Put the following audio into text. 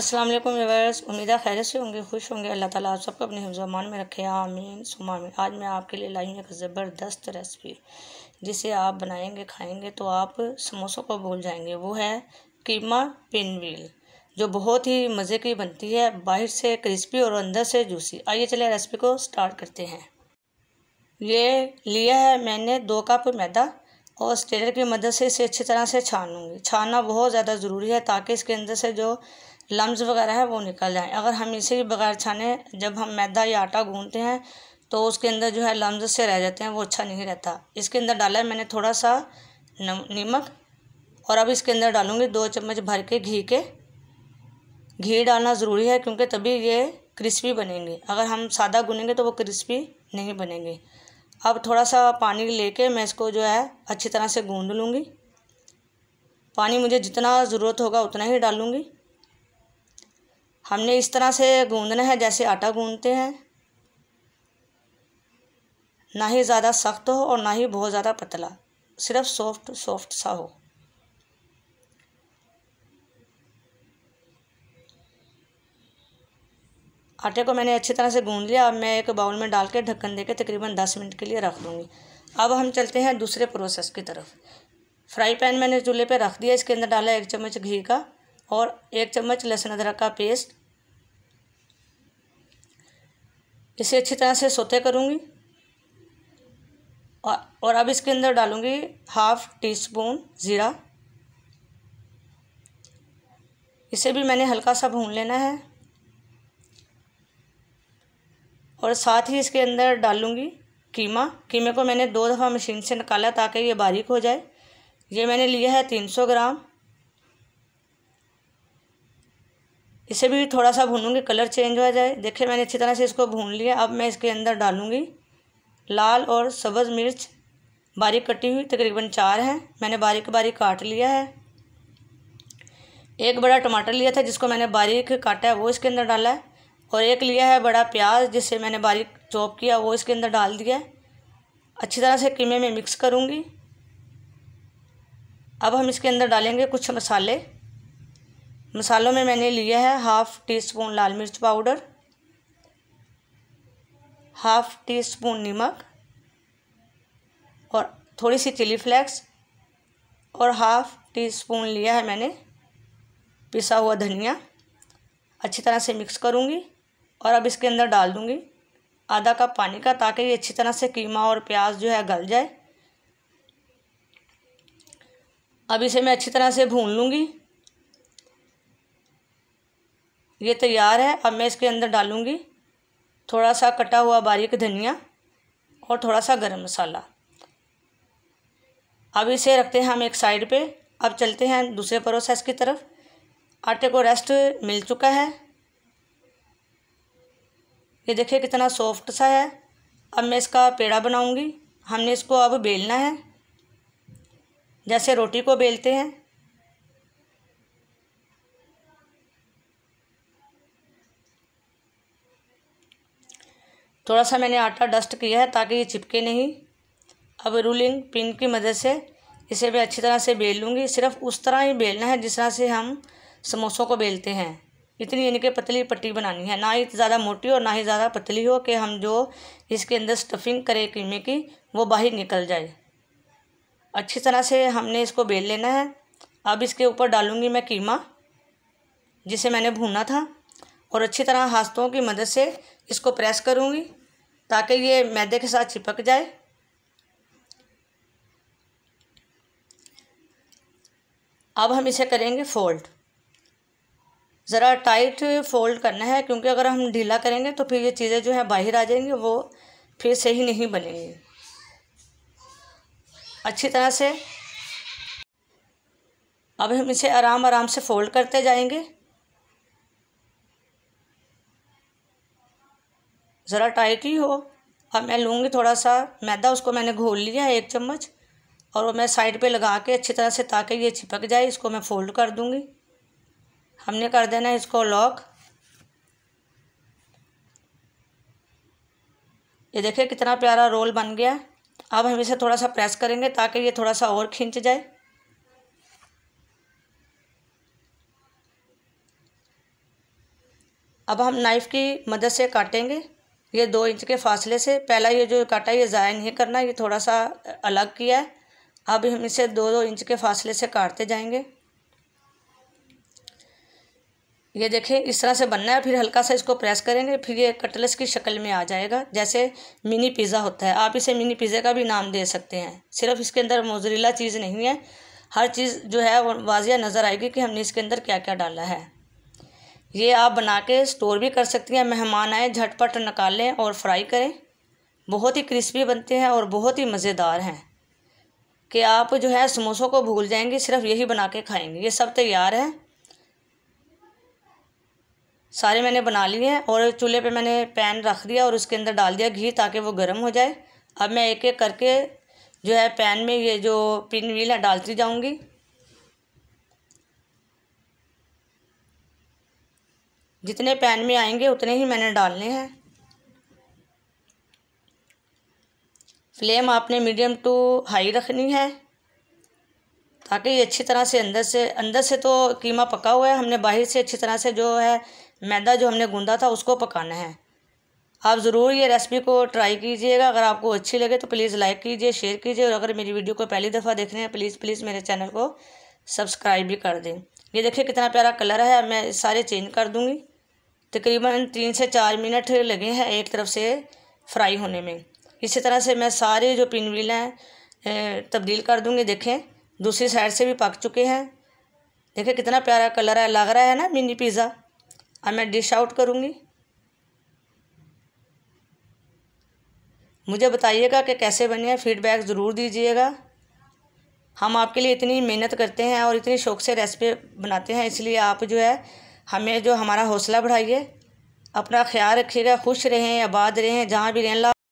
अस्सलाम वालेकुम व्यवर्स उम्मीद है खैर से होंगे खुश होंगे अल्लाह ताला आप सबको अपने हिफ्जमान में रखे आमीन सुमा में आज मैं आपके लिए लाई हूँ एक ज़बरदस्त रेसिपी जिसे आप बनाएंगे खाएंगे तो आप समोसों को भूल जाएंगे वो है कीमा पिन व्हील जो बहुत ही मज़े की बनती है बाहर से क्रिस्पी और अंदर से जूसी आइए चले रेसिपी को स्टार्ट करते हैं ये लिया है मैंने दो कप मैदा और स्टेलर की मदद से इसे अच्छी तरह से छान लूँगी छानना बहुत ज़्यादा ज़रूरी है ताकि इसके अंदर से जो लम्ब़ वगैरह है वो निकल जाएँ अगर हम इसे बगैर छाने जब हम मैदा या आटा गूंदते हैं तो उसके अंदर जो है लम्ब से रह जाते हैं वो अच्छा नहीं रहता इसके अंदर डाला है मैंने थोड़ा सा नमक और अब इसके अंदर डालूँगी दो चम्मच भर के घी के घी डालना ज़रूरी है क्योंकि तभी ये क्रिस्पी बनेंगे अगर हम सादा गुनेंगे तो वो क्रिस्पी नहीं बनेंगे अब थोड़ा सा पानी लेके मैं इसको जो है अच्छी तरह से गूँध लूँगी पानी मुझे जितना ज़रूरत होगा उतना ही डालूँगी हमने इस तरह से गूंदना है जैसे आटा गूंदते हैं ना ही ज़्यादा सख्त हो और ना ही बहुत ज़्यादा पतला सिर्फ सॉफ्ट सॉफ्ट सा हो आटे को मैंने अच्छी तरह से गूंद लिया अब मैं एक बाउल में डाल के ढक्कन देके तकरीबन दस मिनट के लिए रख दूँगी अब हम चलते हैं दूसरे प्रोसेस की तरफ फ्राई पैन मैंने चूल्हे पे रख दिया इसके अंदर डाला एक चम्मच घी का और एक चम्मच लहसुन अदरक का पेस्ट इसे अच्छी तरह से सोते करूँगी और अब इसके अंदर डालूँगी हाफ़ टी स्पून ज़ीरा इसे भी मैंने हल्का सा भून लेना है और साथ ही इसके अंदर डालूँगी कीमा कीमे को मैंने दो दफ़ा मशीन से निकाला ताकि ये बारीक हो जाए ये मैंने लिया है तीन सौ ग्राम इसे भी थोड़ा सा भूनूंगी कलर चेंज हो जाए देखिए मैंने अच्छी तरह से इसको भून लिया अब मैं इसके अंदर डालूँगी लाल और सब्ज़ मिर्च बारीक कटी हुई तकरीबन चार हैं मैंने बारीक बारीक काट लिया है एक बड़ा टमाटर लिया था जिसको मैंने बारीक काटा है वो इसके अंदर डाला है और एक लिया है बड़ा प्याज जिसे मैंने बारीक चॉप किया वो इसके अंदर डाल दिया है अच्छी तरह से कीमे में मिक्स करूँगी अब हम इसके अंदर डालेंगे कुछ मसाले मसालों में मैंने लिया है हाफ़ टी स्पून लाल मिर्च पाउडर हाफ़ टी स्पून नमक और थोड़ी सी चिली फ्लेक्स और हाफ़ टी स्पून लिया है मैंने पिसा हुआ धनिया अच्छी तरह से मिक्स करूँगी और अब इसके अंदर डाल दूँगी आधा कप पानी का ताकि ये अच्छी तरह से कीमा और प्याज जो है गल जाए अब इसे मैं अच्छी तरह से भून लूँगी ये तैयार है अब मैं इसके अंदर डालूँगी थोड़ा सा कटा हुआ बारीक धनिया और थोड़ा सा गरम मसाला अब इसे रखते हैं हम एक साइड पे अब चलते हैं दूसरे प्रोसेस की तरफ आटे को रेस्ट मिल चुका है ये देखिए कितना सॉफ्ट सा है अब मैं इसका पेड़ा बनाऊंगी हमने इसको अब बेलना है जैसे रोटी को बेलते हैं थोड़ा सा मैंने आटा डस्ट किया है ताकि ये चिपके नहीं अब रूलिंग पिन की मदद से इसे मैं अच्छी तरह से बेल लूँगी सिर्फ उस तरह ही बेलना है जिस तरह से हम समोसों को बेलते हैं इतनी यानी कि पतली पट्टी बनानी है ना ही ज़्यादा मोटी और ना ही ज़्यादा पतली हो कि हम जो इसके अंदर स्टफिंग करें कीमे की वो बाहर निकल जाए अच्छी तरह से हमने इसको बेल लेना है अब इसके ऊपर डालूँगी मैं कीमा जिसे मैंने भूना था और अच्छी तरह हाथों की मदद से इसको प्रेस करूँगी ताकि ये मैदे के साथ चिपक जाए अब हम इसे करेंगे फोल्ड ज़रा टाइट फोल्ड करना है क्योंकि अगर हम ढीला करेंगे तो फिर ये चीज़ें जो है बाहर आ जाएंगी वो फिर से ही नहीं बनेंगी अच्छी तरह से अब हम इसे आराम आराम से फोल्ड करते जाएंगे ज़रा टाइट ही हो अब मैं लूँगी थोड़ा सा मैदा उसको मैंने घोल लिया है एक चम्मच और वो मैं साइड पे लगा के अच्छी तरह से ताकि ये चिपक जाए इसको मैं फ़ोल्ड कर दूँगी हमने कर देना है इसको लॉक ये देखिए कितना प्यारा रोल बन गया अब हम इसे थोड़ा सा प्रेस करेंगे ताकि ये थोड़ा सा और खींच जाए अब हम नाइफ़ की मदद से काटेंगे ये दो इंच के फासले से पहला ये जो काटा ये ज़ाया नहीं करना ये थोड़ा सा अलग किया है अब हम इसे दो दो इंच के फासले से काटते जाएंगे ये देखें इस तरह से बनना है फिर हल्का सा इसको प्रेस करेंगे फिर ये कटलेस की शक्ल में आ जाएगा जैसे मिनी पिज़्ज़ा होता है आप इसे मिनी पिज़्ज़े का भी नाम दे सकते हैं सिर्फ इसके अंदर मोजरीला चीज़ नहीं है हर चीज़ जो है वो वाजिया नज़र आएगी कि हमने इसके अंदर क्या क्या डाला है ये आप बना के स्टोर भी कर सकती हैं मेहमान आए झटपट निकालें और फ्राई करें बहुत ही क्रिस्पी बनते हैं और बहुत ही मज़ेदार हैं कि आप जो है समोसों को भूल जाएंगे सिर्फ यही बना के खाएंगे ये सब तैयार है सारे मैंने बना लिए हैं और चूल्हे पे मैंने पैन रख दिया और उसके अंदर डाल दिया घी ताकि वो गर्म हो जाए अब मैं एक एक करके जो है पैन में ये जो पिन व्हील है डालती जाऊँगी जितने पैन में आएंगे उतने ही मैंने डालने हैं फ्लेम आपने मीडियम टू हाई रखनी है ताकि ये अच्छी तरह से अंदर से अंदर से तो कीमा पका हुआ है हमने बाहर से अच्छी तरह से जो है मैदा जो हमने गूंदा था उसको पकाना है आप ज़रूर ये रेसिपी को ट्राई कीजिएगा अगर आपको अच्छी लगे तो प्लीज़ लाइक कीजिए शेयर कीजिए और अगर मेरी वीडियो को पहली दफ़ा देख रहे हैं प्लीज़ प्लीज़ मेरे चैनल को सब्सक्राइब भी कर दें ये देखिए कितना प्यारा कलर है मैं सारे चेंज कर दूँगी तकरीबन तीन से चार मिनट लगे हैं एक तरफ से फ्राई होने में इसी तरह से मैं सारे जो पिन व्हील हैं तब्दील कर दूँगी देखें दूसरी साइड से भी पक चुके हैं देखें कितना प्यारा कलर है लग रहा है ना मिनी पिज़्ज़ा अब मैं डिश आउट करूँगी मुझे बताइएगा कि कैसे बने हैं फीडबैक ज़रूर दीजिएगा हम आपके लिए इतनी मेहनत करते हैं और इतनी शौक़ से रेसिपी बनाते हैं इसलिए आप जो है हमें जो हमारा हौसला बढ़ाइए अपना ख्याल रखिएगा खुश रहें आबाद रहें जहाँ भी रहें